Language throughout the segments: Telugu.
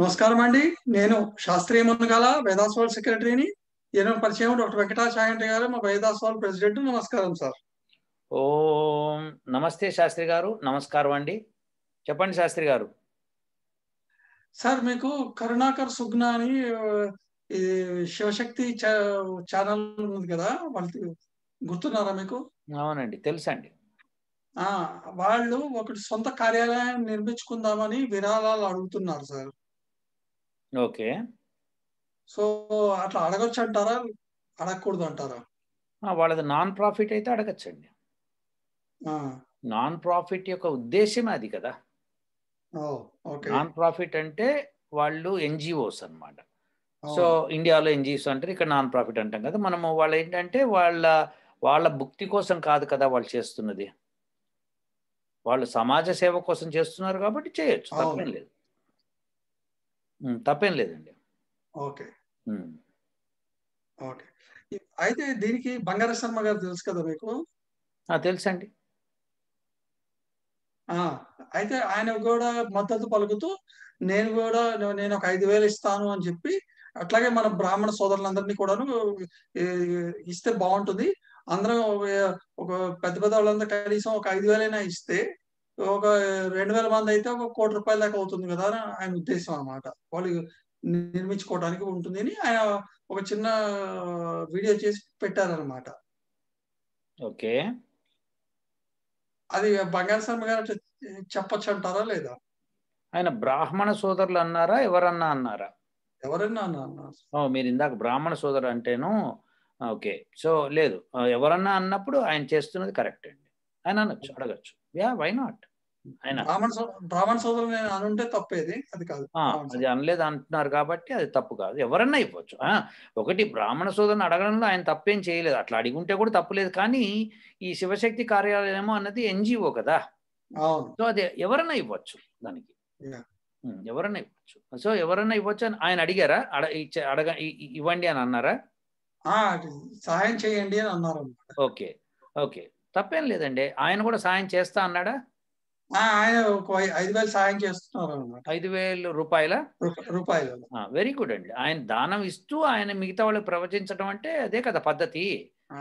నమస్కారం అండి నేను శాస్త్రీయ మునగాల వేదాస్వాల్ సెక్రటరీని ఏదైనా పరిచయం డాక్టర్ వెంకటాచార్యండి గారు మా వేదాస్వాల్ ప్రెసిడెంట్ నమస్కారం సార్ ఓం నమస్తే శాస్త్రి గారు నమస్కారం అండి చెప్పండి శాస్త్రి గారు సార్ మీకు కరుణాకర్ సుగ్న అని శివశక్తి ఛానల్ ఉంది కదా వాళ్ళకి గుర్తున్నారా మీకు అవునండి తెలుసండి ఆ వాళ్ళు ఒకటి సొంత కార్యాలయం నిర్మించుకుందామని విరాళాలు అడుగుతున్నారు సార్ ఓకే సో అట్లా అడగచ్చు అంటారా అడగకూడదు అంటారా వాళ్ళది నాన్ ప్రాఫిట్ అయితే అడగచ్చండి నాన్ ప్రాఫిట్ యొక్క ఉద్దేశమే అది కదా నాన్ ప్రాఫిట్ అంటే వాళ్ళు ఎన్జిఓస్ అనమాట సో ఇండియాలో ఎన్జిఓస్ అంటారు ఇక్కడ నాన్ ప్రాఫిట్ అంటాం కదా మనము వాళ్ళు ఏంటంటే వాళ్ళ వాళ్ళ భుక్తి కోసం కాదు కదా వాళ్ళు చేస్తున్నది వాళ్ళు సమాజ సేవ కోసం చేస్తున్నారు కాబట్టి చేయొచ్చు తప్పేం లేదు తప్పేం లేదండి ఓకే ఓకే అయితే దీనికి బంగార శర్మ గారు తెలుసు కదా మీకు తెలుసండి అయితే ఆయన కూడా మద్దతు పలుకుతూ నేను కూడా నేను ఒక ఐదు వేలు ఇస్తాను అని చెప్పి అట్లాగే మన బ్రాహ్మణ సోదరులందరినీ కూడాను ఇస్తే బాగుంటుంది అందరం ఒక పెద్ద పెద్ద వాళ్ళంతా కనీసం ఒక ఐదు వేలైనా ఇస్తే ఒక రెండు వేల మంది అయితే ఒక కోటి రూపాయల దాకా అవుతుంది కదా అని ఆయన ఉద్దేశం అనమాట వాళ్ళు నిర్మించుకోవడానికి ఉంటుంది అని ఆయన ఒక చిన్న వీడియో చేసి పెట్టారనమాట ఓకే అది బంగారు శర్మ గారు చెప్పచ్చు అంటారా లేదా ఆయన బ్రాహ్మణ సోదరులు అన్నారా ఎవరన్నా అన్నారా ఎవరన్నా అన్నారు మీరు ఇందాక బ్రాహ్మణ సోదరు అంటేను ఓకే సో లేదు ఎవరన్నా అన్నప్పుడు ఆయన చేస్తున్నది కరెక్ట్ అండి ఆయన అనొచ్చు అడగచ్చు యా వై నాట్ ఆయన బ్రాహ్మణ తప్పేది అది అది అనలేదు అంటున్నారు కాబట్టి అది తప్పు కాదు ఎవరన్నా ఇవ్వచ్చు ఒకటి బ్రాహ్మణ సోదరుని అడగడంలో ఆయన తప్పేం చేయలేదు అట్లా అడిగుంటే కూడా తప్పులేదు కానీ ఈ శివశక్తి కార్యాలయమో అన్నది ఎన్జిఓ కదా సో అది ఎవరన్నా ఇవ్వచ్చు దానికి ఎవరన్నా ఇవ్వచ్చు సో ఎవరన్నా ఇవ్వచ్చు అని ఆయన అడిగారా అడగ ఇవ్వండి అని అన్నారా సహాయం చేయండి అని అన్నారు ఓకే ఓకే తప్పేం లేదండి ఆయన కూడా సాయం చేస్తా అన్నాడా ఆయన ఐదు వేలు సాయం చేస్తున్నారు అనమాట ఐదు వేల రూపాయల రూపాయలు వెరీ గుడ్ అండి ఆయన దానం ఇస్తూ ఆయన మిగతా వాళ్ళు ప్రవచించడం అంటే అదే కదా పద్ధతి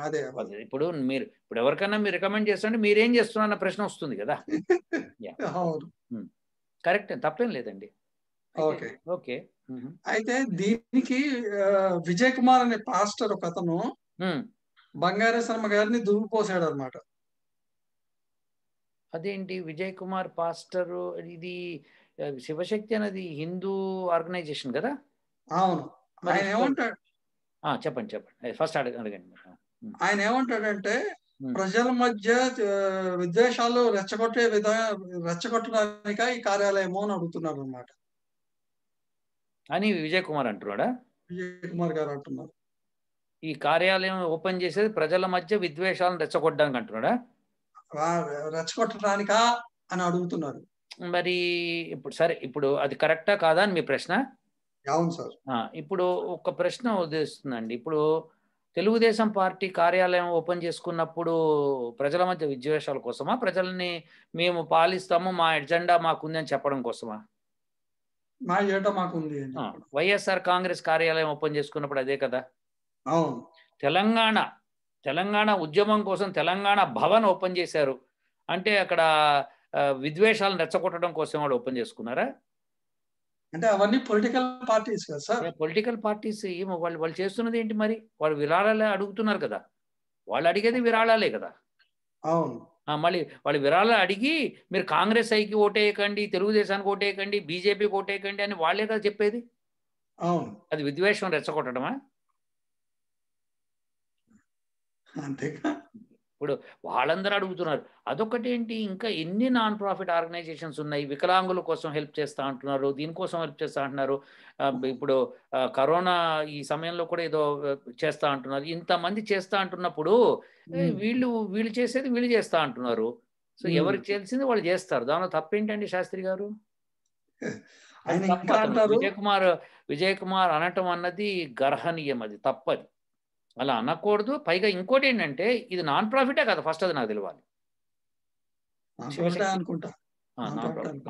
అదే ఇప్పుడు మీరు ఇప్పుడు ఎవరికైనా మీరు రికమెండ్ చేస్తుంటే మీరేం చేస్తున్నారు అన్న ప్రశ్న వస్తుంది కదా కరెక్ట్ hmm. తప్పేం లేదండి ఓకే ఓకే అయితే దీనికి విజయ్ కుమార్ అనే పాస్టర్ ఒక అతను బంగారే శర్మ గారిని దువ్వుపోసాడు అనమాట అదేంటి విజయ్ కుమార్ పాస్టర్ ఇది శివశక్తి అనేది హిందూ ఆర్గనైజేషన్ కదా అవును ఆయన ఏమంటాడు చెప్పండి చెప్పండి ఫస్ట్ అడగండి ఆయన ఏమంటాడంటే ప్రజల మధ్య విద్వేషాలు రెచ్చగొట్టే విధంగా రెచ్చగొట్టడానిక ఈ కార్యాలయము అని అడుగుతున్నారు అనమాట అని విజయ్ కుమార్ అంటున్నాడా విజయ్ కుమార్ గారు అంటున్నారు ఈ కార్యాలయం ఓపెన్ చేసేది ప్రజల మధ్య విద్వేషాలను రెచ్చగొట్టడానికి అంటున్నాడా రెచ్చగొట్టడానికా అని అడుగుతున్నారు మరి ఇప్పుడు సరే ఇప్పుడు అది కరెక్టా కాదా అని మీ ప్రశ్న అవును సార్ ఇప్పుడు ఒక ప్రశ్న ఉద్దేశిస్తుందండి ఇప్పుడు తెలుగుదేశం పార్టీ కార్యాలయం ఓపెన్ చేసుకున్నప్పుడు ప్రజల మధ్య విద్వేషాల కోసమా ప్రజల్ని మేము పాలిస్తాము మా ఎజెండా మాకుందని చెప్పడం కోసమా మా మాకుంది వైఎస్ఆర్ కాంగ్రెస్ కార్యాలయం ఓపెన్ చేసుకున్నప్పుడు అదే కదా తెలంగాణ తెలంగాణ ఉద్యమం కోసం తెలంగాణ భవన్ ఓపెన్ చేశారు అంటే అక్కడ విద్వేషాలు రెచ్చగొట్టడం కోసం వాళ్ళు ఓపెన్ చేసుకున్నారా అంటే అవన్నీ పొలిటికల్ పార్టీస్ కదా పొలిటికల్ పార్టీస్ ఏమో వాళ్ళు వాళ్ళు చేస్తున్నది ఏంటి మరి వాళ్ళు విరాళాలే అడుగుతున్నారు కదా వాళ్ళు అడిగేది విరాళాలే కదా అవును మళ్ళీ వాళ్ళు విరాళాలు అడిగి మీరు కాంగ్రెస్ ఐకి ఓటేయకండి తెలుగుదేశానికి ఓటేయకండి బీజేపీకి ఓటేయకండి అని వాళ్ళే కదా చెప్పేది అది విద్వేషం రెచ్చగొట్టడమా అంతేకా ఇప్పుడు వాళ్ళందరూ అడుగుతున్నారు అదొకటేంటి ఇంకా ఎన్ని నాన్ ప్రాఫిట్ ఆర్గనైజేషన్స్ ఉన్నాయి వికలాంగుల కోసం హెల్ప్ చేస్తా అంటున్నారు దీనికోసం హెల్ప్ చేస్తా అంటున్నారు ఇప్పుడు కరోనా ఈ సమయంలో కూడా ఏదో చేస్తా అంటున్నారు ఇంతమంది చేస్తా అంటున్నప్పుడు వీళ్ళు వీళ్ళు చేసేది వీళ్ళు చేస్తా అంటున్నారు సో ఎవరికి తెలిసింది వాళ్ళు చేస్తారు దానిలో తప్పేంటండి శాస్త్రి గారు విజయ కుమార్ విజయ్ కుమార్ అనటం అన్నది గర్హనీయం అది తప్పది అలా అనకూడదు పైగా ఇంకోటి ఏంటంటే ఇది నాన్ ప్రాఫిటే కదా ఫస్ట్ అది నాకు తెలియాలి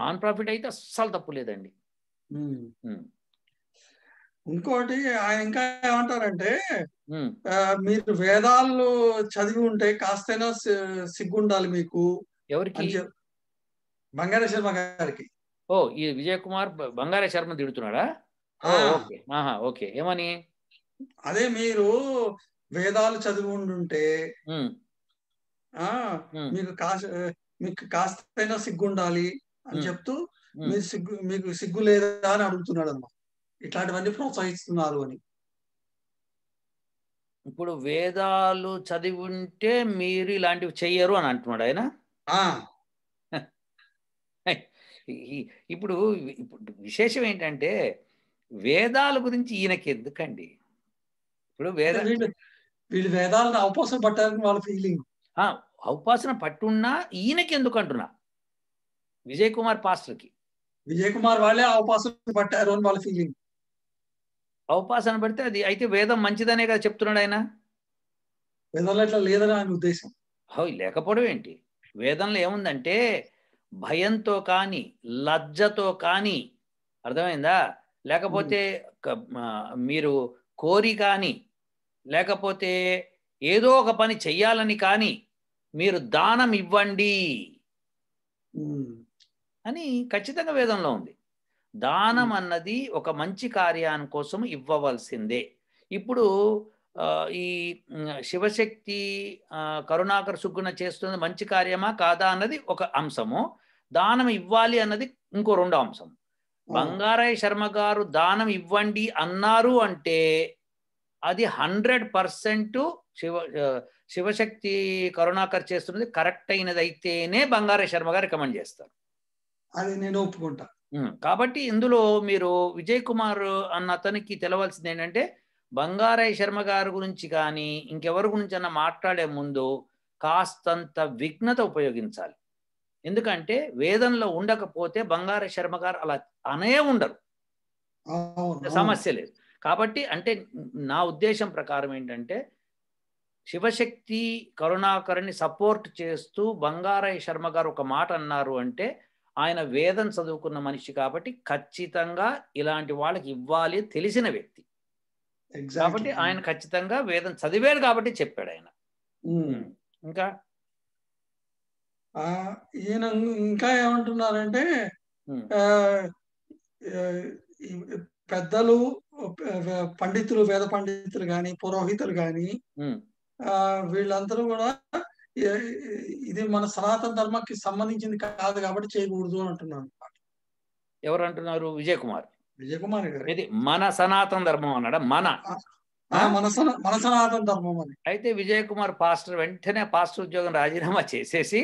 నాన్ ప్రాఫిట్ అయితే అస్సలు తప్పు లేదండి ఇంకోటి ఆయన ఇంకా ఏమంటారంటే మీరు వేదాలు చదివి ఉంటే కాస్తైనా సిగ్గుండాలి మీకు ఎవరికి బంగార శర్మ గారికి ఓ ఈ విజయ్ కుమార్ బంగార శర్మ తిడుతున్నాడా ఓకే ఓకే ఏమని అదే మీరు వేదాలు చదివి ఉండుంటే ఆ మీకు కాస్త మీకు కాస్త సిగ్గు ఉండాలి అని చెప్తూ మీరు సిగ్గు మీకు సిగ్గు లేదా అని అడుగుతున్నాడు అన్నమాట ఇట్లాంటివన్నీ ప్రోత్సహిస్తున్నారు అని ఇప్పుడు వేదాలు చదివి ఉంటే మీరు ఇలాంటివి చెయ్యరు అని అంటున్నాడు ఆయన ఇప్పుడు ఇప్పుడు విశేషం ఏంటంటే వేదాల గురించి ఈయనకి ఎందుకండి ఇప్పుడు వీళ్ళు వేదాలను అవపాసన పట్టాలని వాళ్ళ ఫీలింగ్ అవపాసన పట్టున్నా ఈయనకి ఎందుకు అంటున్నా విజయ్ కుమార్ పాస్టర్ కి విజయ్ కుమార్ వాళ్ళే అవపాసన పట్టారు అని వాళ్ళ ఫీలింగ్ అవపాసన పడితే అది అయితే వేదం మంచిదనే కదా చెప్తున్నాడు ఆయన వేదంలో ఇట్లా లేదని ఆయన ఉద్దేశం లేకపోవడం ఏంటి వేదంలో ఏముందంటే భయంతో కానీ లజ్జతో కానీ అర్థమైందా లేకపోతే మీరు కోరి కానీ లేకపోతే ఏదో ఒక పని చెయ్యాలని కానీ మీరు దానం ఇవ్వండి అని ఖచ్చితంగా వేదంలో ఉంది దానం అన్నది ఒక మంచి కార్యాన్ని కోసం ఇవ్వవలసిందే ఇప్పుడు ఈ శివశక్తి కరుణాకర సుగ్గున చేస్తుంది మంచి కార్యమా కాదా అన్నది ఒక అంశము దానం ఇవ్వాలి అన్నది ఇంకో రెండో అంశం బంగారాయ శర్మ గారు దానం ఇవ్వండి అన్నారు అంటే అది హండ్రెడ్ పర్సెంట్ శివ శివశక్తి కరుణాకర్ చేస్తున్నది కరెక్ట్ అయినది అయితేనే బంగారే శర్మ గారు రికమెండ్ చేస్తారు అది నేను ఒప్పుకుంటా కాబట్టి ఇందులో మీరు విజయ్ కుమార్ అన్న అతనికి తెలవలసింది ఏంటంటే బంగారయ్య శర్మ గారి గురించి కానీ ఇంకెవరి గురించి అన్న మాట్లాడే ముందు కాస్తంత విఘ్నత ఉపయోగించాలి ఎందుకంటే వేదంలో ఉండకపోతే బంగార శర్మ గారు అలా అనే ఉండరు సమస్య లేదు కాబట్టి అంటే నా ఉద్దేశం ప్రకారం ఏంటంటే శివశక్తి కరుణాకర్ని సపోర్ట్ చేస్తూ బంగారయ్య శర్మ గారు ఒక మాట అన్నారు అంటే ఆయన వేదం చదువుకున్న మనిషి కాబట్టి ఖచ్చితంగా ఇలాంటి వాళ్ళకి ఇవ్వాలి తెలిసిన వ్యక్తి కాబట్టి ఆయన ఖచ్చితంగా వేదం చదివాడు కాబట్టి చెప్పాడు ఆయన hmm. ఇంకా ఈయన ఇంకా ఏమంటున్నారంటే hmm. పెద్దలు పండితులు వేద పండితులు కానీ పురోహితులు కానీ వీళ్ళందరూ కూడా ఇది మన సనాతన ధర్మానికి సంబంధించింది కాదు కాబట్టి చేయకూడదు అని అంటున్నారు ఎవరు అంటున్నారు విజయ కుమార్ విజయ కుమార్ గారు మన సనాతన ధర్మం అన్నాడా మన మన మన సనాతన ధర్మం అని అయితే విజయ కుమార్ పాస్టర్ వెంటనే పాస్టర్ ఉద్యోగం రాజీనామా చేసేసి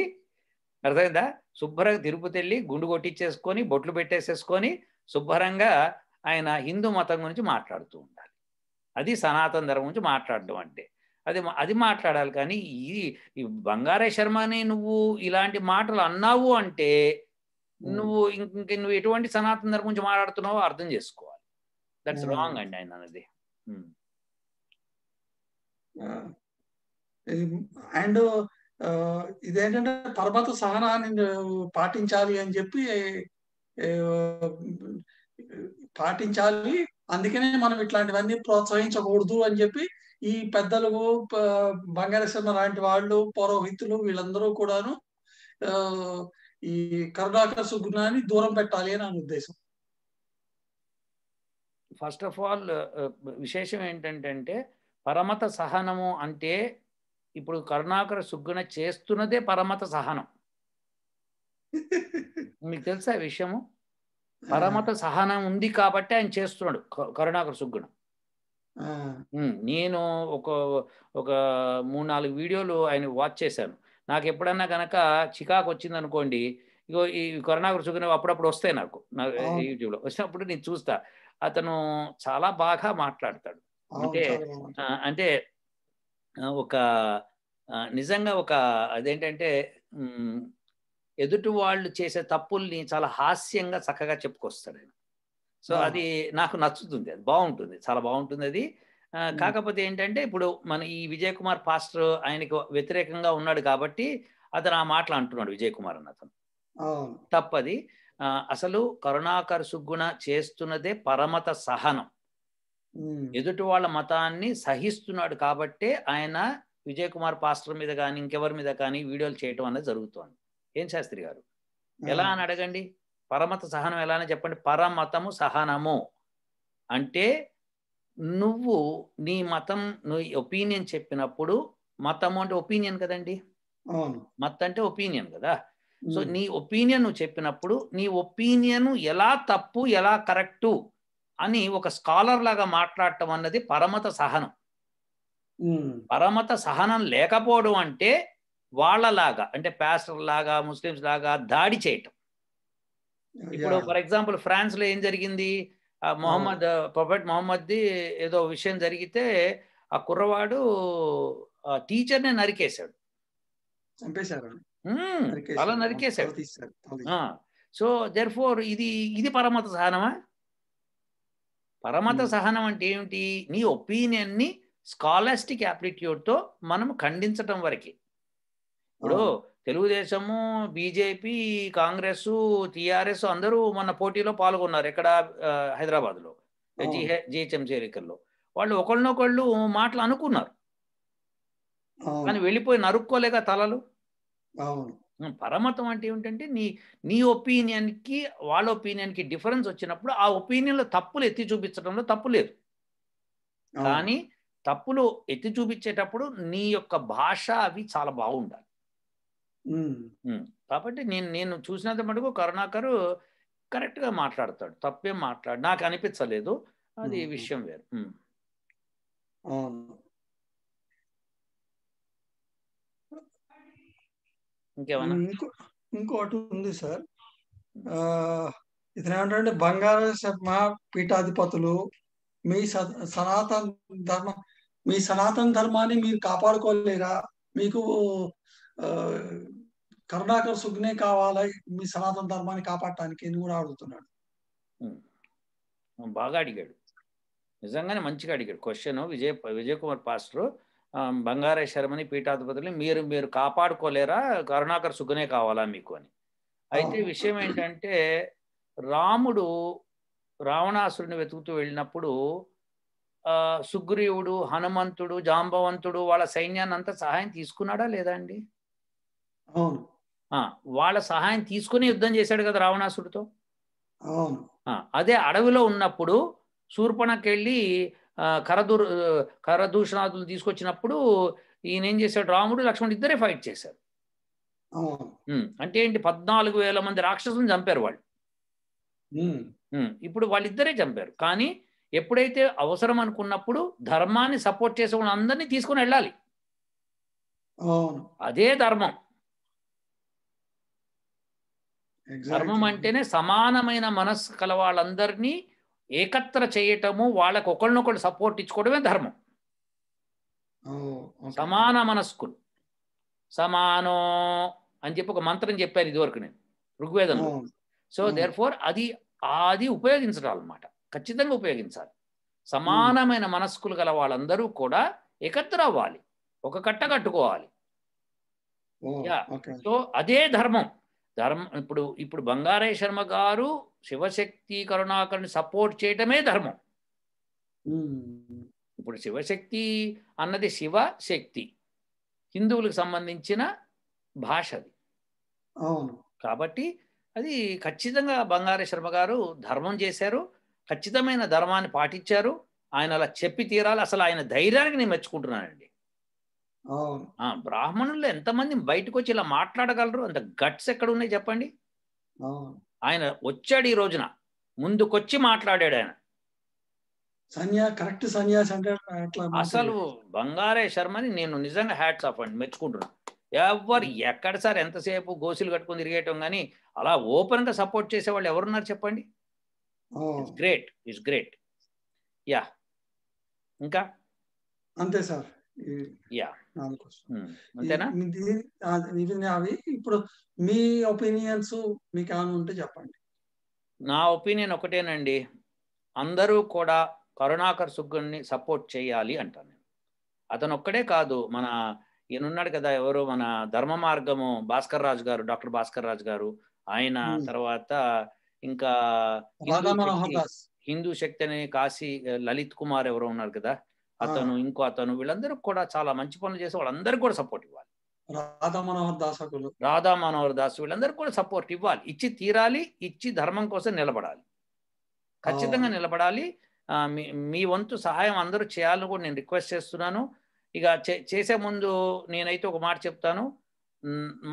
అర్థమైందా శుభ్రంగా తిరుపతి వెళ్ళి గుండు కొట్టించేసుకొని బొట్లు పెట్టేసేసుకొని శుభ్రంగా ఆయన హిందూ మతం గురించి మాట్లాడుతూ ఉండాలి అది సనాతన ధర్మం గురించి మాట్లాడడం అంటే అది అది మాట్లాడాలి కానీ ఈ బంగారే శర్మని నువ్వు ఇలాంటి మాటలు అన్నావు అంటే నువ్వు ఇంక నువ్వు ఎటువంటి సనాతన ధర్మం గురించి మాట్లాడుతున్నావో అర్థం చేసుకోవాలి దట్స్ రాంగ్ అండి ఆయన అన్నది అండ్ ఇదేంటంటే పర్వత సహనాన్ని పాటించాలి అని చెప్పి పాటించాలి అందుకనే మనం ఇట్లాంటివన్నీ ప్రోత్సహించకూడదు అని చెప్పి ఈ పెద్దలు బంగారసింహ లాంటి వాళ్ళు పౌరోహితులు వీళ్ళందరూ కూడాను ఈ కరుణాకర సుగుణాన్ని దూరం పెట్టాలి అని నా ఉద్దేశం ఫస్ట్ ఆఫ్ ఆల్ విశేషం ఏంటంటే పరమత సహనము అంటే ఇప్పుడు కరుణాకర సుగ్గుణ చేస్తున్నదే పరమత సహనం మీకు తెలుసా విషయము పరమత సహనం ఉంది కాబట్టి ఆయన చేస్తున్నాడు కరుణాకర సుగ్గుణం నేను ఒక ఒక మూడు నాలుగు వీడియోలు ఆయన వాచ్ చేశాను నాకు ఎప్పుడన్నా కనుక చికాకు వచ్చింది అనుకోండి ఇగో ఈ కరుణాకర సుగ్గుణం అప్పుడప్పుడు వస్తాయి నాకు నా యూట్యూబ్లో వచ్చినప్పుడు నేను చూస్తా అతను చాలా బాగా మాట్లాడతాడు అంటే అంటే ఒక నిజంగా ఒక అదేంటంటే ఎదుటి వాళ్ళు చేసే తప్పుల్ని చాలా హాస్యంగా చక్కగా చెప్పుకొస్తాడు ఆయన సో అది నాకు నచ్చుతుంది అది బాగుంటుంది చాలా బాగుంటుంది అది కాకపోతే ఏంటంటే ఇప్పుడు మన ఈ విజయ్ కుమార్ పాస్టర్ ఆయనకు వ్యతిరేకంగా ఉన్నాడు కాబట్టి అతను ఆ మాటలు అంటున్నాడు విజయ్ కుమార్ అన్న అతను తప్పది అసలు కరుణాకర్ సుగ్గుణ చేస్తున్నదే పరమత సహనం ఎదుటి వాళ్ళ మతాన్ని సహిస్తున్నాడు కాబట్టే ఆయన విజయ్ కుమార్ పాస్టర్ మీద కానీ ఇంకెవరి మీద కానీ వీడియోలు చేయటం అనేది జరుగుతోంది ఏం శాస్త్రి గారు ఎలా అని అడగండి పరమత సహనం ఎలా అని చెప్పండి పరమతము సహనము అంటే నువ్వు నీ మతం నువ్వు ఒపీనియన్ చెప్పినప్పుడు మతము అంటే ఒపీనియన్ కదండి మత అంటే ఒపీనియన్ కదా సో నీ ఒపీనియన్ నువ్వు చెప్పినప్పుడు నీ ఒపీనియన్ ఎలా తప్పు ఎలా కరెక్టు అని ఒక స్కాలర్ లాగా మాట్లాడటం అన్నది పరమత సహనం పరమత సహనం లేకపోవడం అంటే వాళ్ళలాగా అంటే పాస్టర్ లాగా ముస్లిమ్స్ లాగా దాడి చేయటం ఇప్పుడు ఫర్ ఎగ్జాంపుల్ ఫ్రాన్స్ లో ఏం జరిగింది మొహమ్మద్ ప్రొఫెట్ hmm. మొహమ్మద్ది ఏదో విషయం జరిగితే ఆ కుర్రవాడు టీచర్నే నరికేశాడు అలా hmm. నరికేశాడు సో దెర్ ఫోర్ ఇది ఇది పరమత సహనమా పరమత hmm. సహనం అంటే ఏమిటి నీ ఒపీనియన్ని స్కాలస్టిక్ తో మనం ఖండించటం వరకే ఇప్పుడు తెలుగుదేశము బీజేపీ కాంగ్రెస్ టిఆర్ఎస్ అందరూ మన పోటీలో పాల్గొన్నారు ఎక్కడ హైదరాబాద్ లో జిహెచ్ఎంసీ ఎన్నికల్లో వాళ్ళు ఒకళ్ళనొకళ్ళు మాటలు అనుకున్నారు కానీ వెళ్ళిపోయి నరుక్కోలేక తలలు పరమతం అంటే ఏమిటంటే నీ నీ ఒపీనియన్కి వాళ్ళ ఒపీనియన్కి డిఫరెన్స్ వచ్చినప్పుడు ఆ ఒపీనియన్లో తప్పులు ఎత్తి చూపించడంలో తప్పు లేదు కానీ తప్పులు ఎత్తి చూపించేటప్పుడు నీ యొక్క భాష అవి చాలా బాగుండాలి కాబట్టి నేను నేను చూసినంత మటుకు కరెక్ట్ గా మాట్లాడతాడు తప్పేం మాట్లాడు నాకు అనిపించలేదు అది విషయం వేరు ఇంకేమన్నా ఇంకోటి ఉంది సార్ ఇతను ఏమంటే బంగారు శర్మ పీఠాధిపతులు మీ సనాతన ధర్మ మీ సనాతన ధర్మాన్ని మీరు కాపాడుకోలేరా మీకు కరుణాకర్ సుగ్నే కావాలా మీ సనాతన ధర్మాన్ని కాపాడటానికి ఎందుకు కూడా అడుగుతున్నాడు బాగా అడిగాడు నిజంగానే మంచిగా అడిగాడు క్వశ్చన్ విజయ విజయ్ కుమార్ పాస్టర్ బంగారే శర్మని పీఠాధిపతులు మీరు మీరు కాపాడుకోలేరా కరుణాకర్ సుగ్నే కావాలా మీకు అని అయితే విషయం ఏంటంటే రాముడు రావణాసురుని వెతుకుతూ వెళ్ళినప్పుడు సుగ్రీవుడు హనుమంతుడు జాంబవంతుడు వాళ్ళ సైన్యాన్ని అంతా సహాయం తీసుకున్నాడా లేదా అండి అవును వాళ్ళ సహాయం తీసుకుని యుద్ధం చేశాడు కదా రావణాసుడితో అదే అడవిలో ఉన్నప్పుడు శూర్పణకెళ్ళి కరదూ కరదూషణాదులు తీసుకొచ్చినప్పుడు ఈయన ఏం చేశాడు రాముడు లక్ష్మణుడు ఇద్దరే ఫైట్ చేశారు అంటే ఏంటి పద్నాలుగు వేల మంది రాక్షసులను చంపారు వాళ్ళు ఇప్పుడు వాళ్ళిద్దరే చంపారు కానీ ఎప్పుడైతే అవసరం అనుకున్నప్పుడు ధర్మాన్ని సపోర్ట్ చేసే వాళ్ళందరినీ తీసుకుని వెళ్ళాలి అదే ధర్మం ధర్మం అంటేనే సమానమైన మనస్సు కల వాళ్ళందరినీ ఏకత్ర చేయటము వాళ్ళకు ఒకళ్ళనొకళ్ళు సపోర్ట్ ఇచ్చుకోవడమే ధర్మం oh, సమాన మనస్కులు సమానో అని చెప్పి ఒక మంత్రం చెప్పాను ఇదివరకు నేను ఋగ్వేదంలో సో దేర్ ఫోర్ అది అది ఉపయోగించడం అనమాట ఖచ్చితంగా ఉపయోగించాలి సమానమైన hmm. మనస్కులు గల వాళ్ళందరూ కూడా ఏకత్ర అవ్వాలి ఒక కట్ట కట్టుకోవాలి సో oh, అదే ధర్మం ధర్మ ఇప్పుడు ఇప్పుడు బంగారయ్య శర్మ గారు శివశక్తి కరుణాకరుని సపోర్ట్ చేయటమే ధర్మం ఇప్పుడు శివశక్తి అన్నది శివశక్తి హిందువులకు సంబంధించిన భాష అది అవును కాబట్టి అది ఖచ్చితంగా బంగారే శర్మ గారు ధర్మం చేశారు ఖచ్చితమైన ధర్మాన్ని పాటించారు ఆయన అలా చెప్పి తీరాలి అసలు ఆయన ధైర్యానికి నేను మెచ్చుకుంటున్నానండి బ్రాహ్మణులు ఎంతమంది బయటకు వచ్చి ఇలా మాట్లాడగలరు అంత గట్స్ ఎక్కడ ఉన్నాయి చెప్పండి ఆయన వచ్చాడు ఈ రోజున ముందుకొచ్చి మాట్లాడాడు ఆయన సన్యా కరెక్ట్ సన్యాసి అంటే అసలు బంగారే శర్మని నేను నిజంగా హ్యాట్స్ ఆఫ్ అండి మెచ్చుకుంటున్నాను ఎవరు ఎక్కడ సార్ ఎంతసేపు గోసులు కట్టుకుని తిరిగేయటం కానీ అలా ఓపెన్ గా సపోర్ట్ చేసే వాళ్ళు ఎవరున్నారు చెప్పండి గ్రేట్ ఇట్స్ గ్రేట్ యా ఇంకా అంతే సార్ యా అంతేనా అవి ఇప్పుడు మీ ఒపీనియన్స్ మీకు ఏమైనా ఉంటే చెప్పండి నా ఒపీనియన్ ఒకటేనండి అందరూ కూడా కరుణాకర్ సుగ్గుని సపోర్ట్ చేయాలి అంటాను నేను అతను ఒక్కడే కాదు మన ఈయనున్నాడు కదా ఎవరు మన ధర్మ మార్గము భాస్కర్ రాజు గారు డాక్టర్ భాస్కర్ రాజు గారు ఆయన తర్వాత ఇంకా హిందూ శక్తి అనే కాశీ లలిత్ కుమార్ ఎవరో ఉన్నారు కదా అతను ఇంకో అతను వీళ్ళందరూ కూడా చాలా మంచి పనులు చేసి వాళ్ళందరికీ కూడా సపోర్ట్ ఇవ్వాలి రాధా మనోహర్ దాసకులు రాధా మనోహర్ దాసు వీళ్ళందరూ కూడా సపోర్ట్ ఇవ్వాలి ఇచ్చి తీరాలి ఇచ్చి ధర్మం కోసం నిలబడాలి ఖచ్చితంగా నిలబడాలి మీ వంతు సహాయం అందరూ చేయాలని కూడా నేను రిక్వెస్ట్ చేస్తున్నాను ఇక చేసే ముందు నేనైతే ఒక మాట చెప్తాను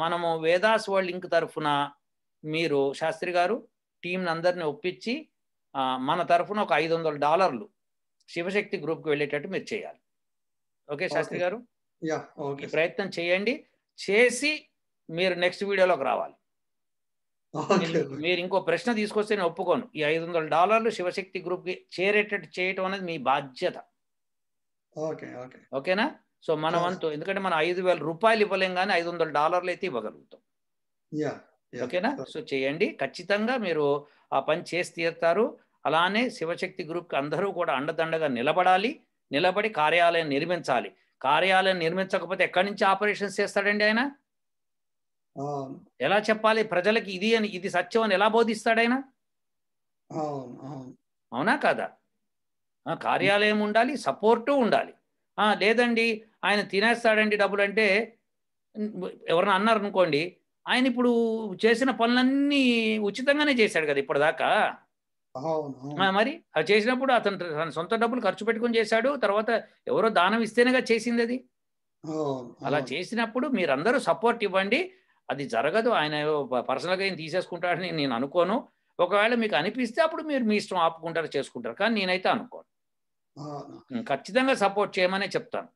మనము వేదాస్ వరల్డ్ ఇంక్ తరఫున మీరు శాస్త్రి గారు టీంని అందరినీ ఒప్పించి మన తరఫున ఒక ఐదు వందల డాలర్లు శివశక్తి గ్రూప్ కు వెళ్ళేటట్టు మీరు చేయాలి ఓకే శాస్త్రి గారు ఈ ప్రయత్నం చేయండి చేసి మీరు నెక్స్ట్ వీడియోలోకి రావాలి మీరు ఇంకో ప్రశ్న తీసుకొస్తే నేను ఒప్పుకోను ఈ ఐదు వందల డాలర్లు శివశక్తి గ్రూప్ కి చేరేటట్టు చేయటం అనేది మీ బాధ్యత ఓకేనా సో మన వంతు ఎందుకంటే మనం ఐదు వేల రూపాయలు ఇవ్వలేం కానీ ఐదు వందల డాలర్లు అయితే ఇవ్వగలుగుతాం ఓకేనా సో చేయండి ఖచ్చితంగా మీరు ఆ పని చేసి తీరుతారు అలానే శివశక్తి గ్రూప్కి అందరూ కూడా అండదండగా నిలబడాలి నిలబడి కార్యాలయం నిర్మించాలి కార్యాలయం నిర్మించకపోతే ఎక్కడి నుంచి ఆపరేషన్స్ చేస్తాడండి ఆయన ఎలా చెప్పాలి ప్రజలకి ఇది అని ఇది సత్యం అని ఎలా ఆయన అవునా కాదా కార్యాలయం ఉండాలి సపోర్టు ఉండాలి లేదండి ఆయన తినేస్తాడండి డబ్బులు అంటే ఎవరన్నా అన్నారు అనుకోండి ఆయన ఇప్పుడు చేసిన పనులన్నీ ఉచితంగానే చేశాడు కదా ఇప్పటిదాకా మరి అది చేసినప్పుడు అతను తన సొంత డబ్బులు ఖర్చు పెట్టుకుని చేశాడు తర్వాత ఎవరో దానం ఇస్తేనేగా చేసింది అది అలా చేసినప్పుడు మీరందరూ సపోర్ట్ ఇవ్వండి అది జరగదు ఆయన పర్సనల్గా ఏం తీసేసుకుంటాడని నేను అనుకోను ఒకవేళ మీకు అనిపిస్తే అప్పుడు మీరు మీ ఇష్టం ఆపుకుంటారు చేసుకుంటారు కానీ నేనైతే అనుకోను ఖచ్చితంగా సపోర్ట్ చేయమనే చెప్తాను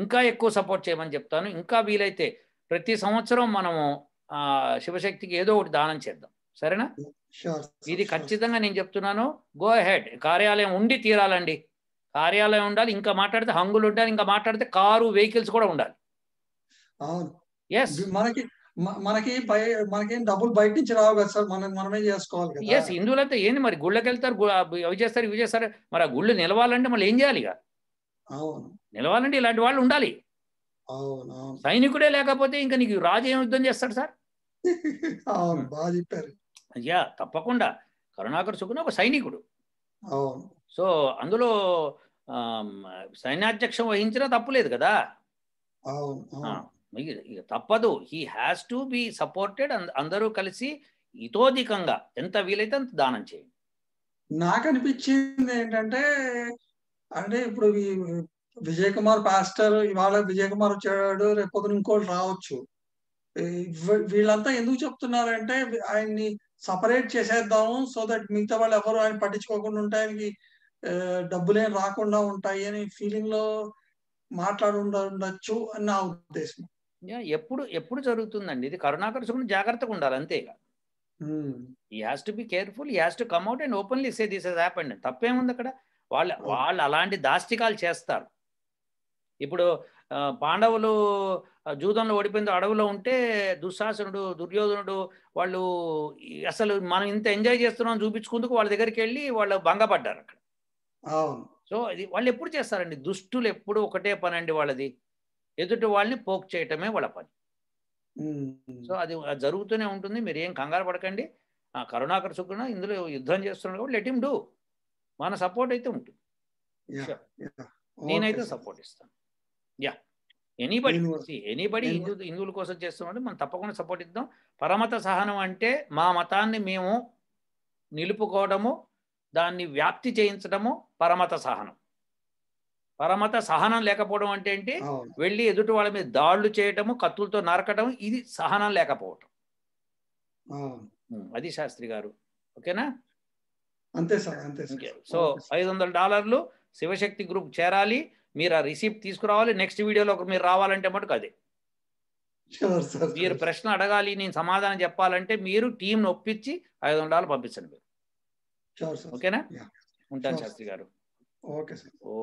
ఇంకా ఎక్కువ సపోర్ట్ చేయమని చెప్తాను ఇంకా వీలైతే ప్రతి సంవత్సరం మనము శివశక్తికి ఏదో ఒకటి దానం చేద్దాం సరేనా ఇది ఖచ్చితంగా నేను చెప్తున్నాను గో హెడ్ కార్యాలయం ఉండి తీరాలండి కార్యాలయం ఉండాలి ఇంకా మాట్లాడితే హంగులు ఉండాలి ఇంకా మాట్లాడితే కారు వెహికల్స్ కూడా ఉండాలి అవును ఎస్ మనకి మనకి మనకి డబ్బులు బయట నుంచి రావు కదా సార్ మనం మనమే చేసుకోవాలి ఎస్ హిందువులైతే ఏంది మరి గుళ్ళకి వెళ్తారు అవి చేస్తారు ఇవి చేస్తారు మరి ఆ గుళ్ళు నిలవాలంటే మళ్ళీ ఏం చేయాలి ఇక అవును నిలవాలంటే ఇలాంటి వాళ్ళు ఉండాలి సైనికుడే లేకపోతే ఇంకా నీకు రాజు ఏం యుద్ధం చేస్తాడు సార్ అవును బాగా చెప్పారు యా తప్పకుండా కరుణాకర్ శుకుని ఒక సైనికుడు సో అందులో సైన్యాధ్యక్షం వహించినా తప్పులేదు కదా తప్పదు he has to be supported అందరూ కలిసి ఇతోధికంగా ఎంత వీలైతే అంత దానం చేయండి నాకు అనిపించింది ఏంటంటే అంటే ఇప్పుడు విజయ్ కుమార్ పాస్టర్ ఇవాళ విజయ్ కుమార్ వచ్చాడు రేపొద్దున ఇంకోటి రావచ్చు వీళ్ళంతా ఎందుకు చెప్తున్నారంటే ఆయన్ని సపరేట్ చేసేద్దాము సో దట్ మిగతా వాళ్ళు ఎవరు ఆయన పట్టించుకోకుండా ఉంటాయి ఆయనకి డబ్బులేం రాకుండా ఉంటాయి అని ఫీలింగ్ లో మాట్లాడుండొచ్చు అని నా ఉద్దేశం ఎప్పుడు ఎప్పుడు జరుగుతుందండి ఇది కరుణాకర్షకుడు జాగ్రత్తగా ఉండాలి అంతేగా he has to be careful he has to come out and openly say this has happened తప్పేముంది అక్కడ వాళ్ళు వాళ్ళు అలాంటి దాష్టికాలు చేస్తారు ఇప్పుడు పాండవులు జూదంలో ఓడిపోయిన అడవిలో ఉంటే దుశ్శాసనుడు దుర్యోధనుడు వాళ్ళు అసలు మనం ఇంత ఎంజాయ్ చేస్తున్నాం చూపించుకుందుకు వాళ్ళ దగ్గరికి వెళ్ళి వాళ్ళు భంగపడ్డారు అక్కడ సో ఇది వాళ్ళు ఎప్పుడు చేస్తారండి దుష్టులు ఎప్పుడు ఒకటే పని అండి వాళ్ళది ఎదుటి వాళ్ళని పోక్ చేయటమే వాళ్ళ పని సో అది జరుగుతూనే ఉంటుంది మీరు ఏం కంగారు పడకండి కరుణాకర్ శుక్రున ఇందులో యుద్ధం చేస్తున్నాడు కాబట్టి లెట్ హిమ్ డూ మన సపోర్ట్ అయితే ఉంటుంది నేనైతే సపోర్ట్ ఇస్తాను యా ఎనీబడి ఎనీబడి హిందూ హిందువుల కోసం చేస్తామంటే మనం తప్పకుండా సపోర్ట్ ఇద్దాం పరమత సహనం అంటే మా మతాన్ని మేము నిలుపుకోవడము దాన్ని వ్యాప్తి చేయించడము పరమత సహనం పరమత సహనం లేకపోవడం అంటే ఏంటి వెళ్ళి ఎదుటి వాళ్ళ మీద దాళ్లు చేయటము కత్తులతో నరకటం ఇది సహనం లేకపోవటం అది శాస్త్రి గారు ఓకేనా అంతే సార్ అంతే సో ఐదు వందల డాలర్లు శివశక్తి గ్రూప్ చేరాలి మీరు ఆ రిసీప్ట్ తీసుకురావాలి నెక్స్ట్ వీడియోలో ఒక మీరు రావాలంటే మటుకు అదే మీరు ప్రశ్న అడగాలి నేను సమాధానం చెప్పాలంటే మీరు టీంను ఒప్పించి ఐదు వందలు పంపించండి మీరు ఓకేనా ఉంటాను శాస్త్రి గారు ఓకే సార్ ఓ